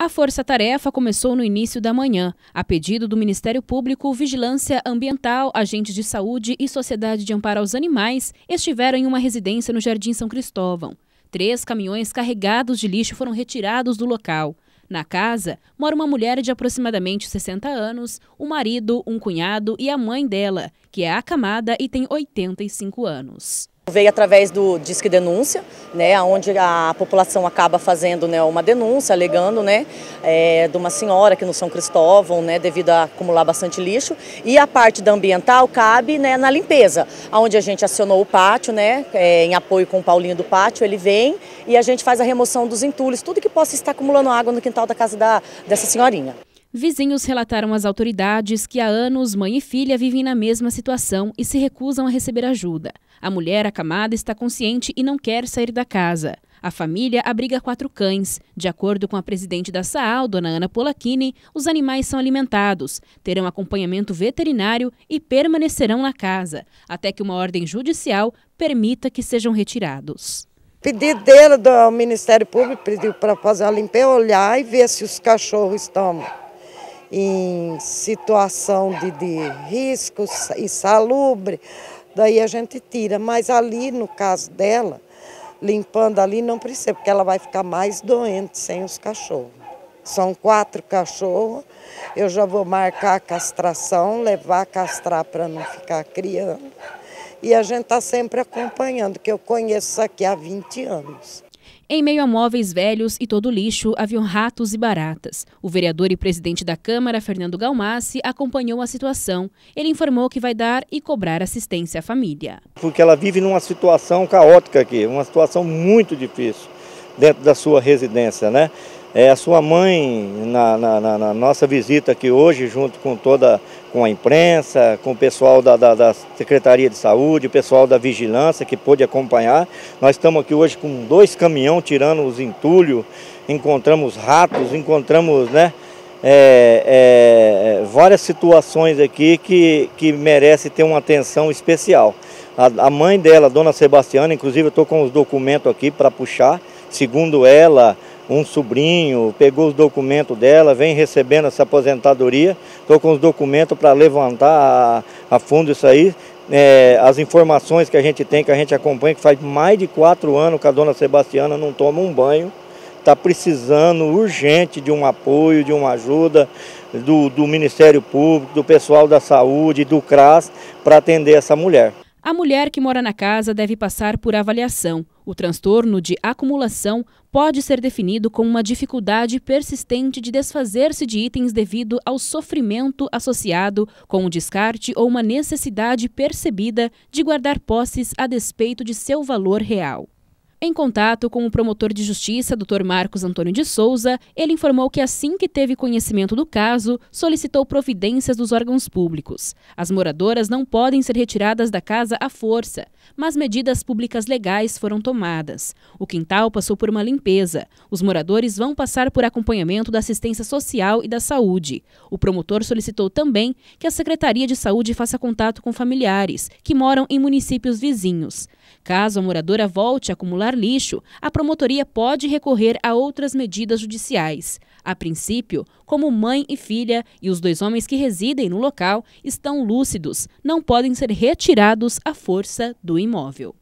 A força-tarefa começou no início da manhã, a pedido do Ministério Público, Vigilância Ambiental, agentes de saúde e Sociedade de Amparo aos Animais estiveram em uma residência no Jardim São Cristóvão. Três caminhões carregados de lixo foram retirados do local. Na casa, mora uma mulher de aproximadamente 60 anos, o um marido, um cunhado e a mãe dela, que é acamada e tem 85 anos. Veio através do Disque Denúncia, né, onde a população acaba fazendo né, uma denúncia, alegando né, é, de uma senhora aqui no São Cristóvão, né, devido a acumular bastante lixo. E a parte da ambiental cabe né, na limpeza, onde a gente acionou o pátio, né, é, em apoio com o Paulinho do pátio, ele vem e a gente faz a remoção dos entulhos, tudo que possa estar acumulando água no quintal da casa da, dessa senhorinha. Vizinhos relataram às autoridades que há anos mãe e filha vivem na mesma situação e se recusam a receber ajuda. A mulher acamada está consciente e não quer sair da casa. A família abriga quatro cães. De acordo com a presidente da SAAL, dona Ana Polacchini, os animais são alimentados, terão acompanhamento veterinário e permanecerão na casa, até que uma ordem judicial permita que sejam retirados. Pedido dele do Ministério Público, pediu para fazer a limpeza, olhar e ver se os cachorros estão em situação de, de risco insalubre, daí a gente tira. Mas ali, no caso dela, limpando ali não precisa, porque ela vai ficar mais doente sem os cachorros. São quatro cachorros, eu já vou marcar a castração, levar a castrar para não ficar criando. E a gente está sempre acompanhando, que eu conheço isso aqui há 20 anos. Em meio a móveis velhos e todo lixo, haviam ratos e baratas. O vereador e presidente da Câmara, Fernando Galmassi, acompanhou a situação. Ele informou que vai dar e cobrar assistência à família. Porque ela vive numa situação caótica aqui, uma situação muito difícil dentro da sua residência, né? É, a sua mãe, na, na, na, nossa visita aqui hoje, junto com toda com a imprensa, com o pessoal da, da, da, Secretaria de Saúde, o pessoal da Vigilância que pôde acompanhar. Nós estamos aqui hoje com dois caminhões tirando os entulhos, encontramos ratos, encontramos né, é, é, várias situações aqui que, que merece ter uma atenção especial. A, a mãe dela, dona Sebastiana, inclusive eu estou com os documentos aqui para puxar, segundo ela, um sobrinho pegou os documentos dela, vem recebendo essa aposentadoria. Estou com os documentos para levantar a, a, fundo isso aí. É, as informações que a gente tem, que a gente acompanha, que faz mais de quatro anos que a dona Sebastiana não toma um banho está precisando urgente de um apoio, de uma ajuda do, do, Ministério Público, do pessoal da saúde, do CRAS, para atender essa mulher. A mulher que mora na casa deve passar por avaliação. O transtorno de acumulação pode ser definido como uma dificuldade persistente de desfazer-se de itens devido ao sofrimento associado com o descarte ou uma necessidade percebida de guardar posses a despeito de seu valor real. Em contato com o promotor de justiça, Dr. Marcos Antônio de Souza, ele informou que assim que teve conhecimento do caso, solicitou providências dos órgãos públicos. As moradoras não podem ser retiradas da casa à força, mas medidas públicas legais foram tomadas. O quintal passou por uma limpeza. Os moradores vão passar por acompanhamento da assistência social e da saúde. O promotor solicitou também que a Secretaria de Saúde faça contato com familiares que moram em municípios vizinhos. Caso a moradora volte a acumular acumular lixo, a promotoria pode recorrer a outras medidas judiciais. A princípio, como mãe e filha e os dois homens que residem no local estão lúcidos, não podem ser retirados à força do imóvel.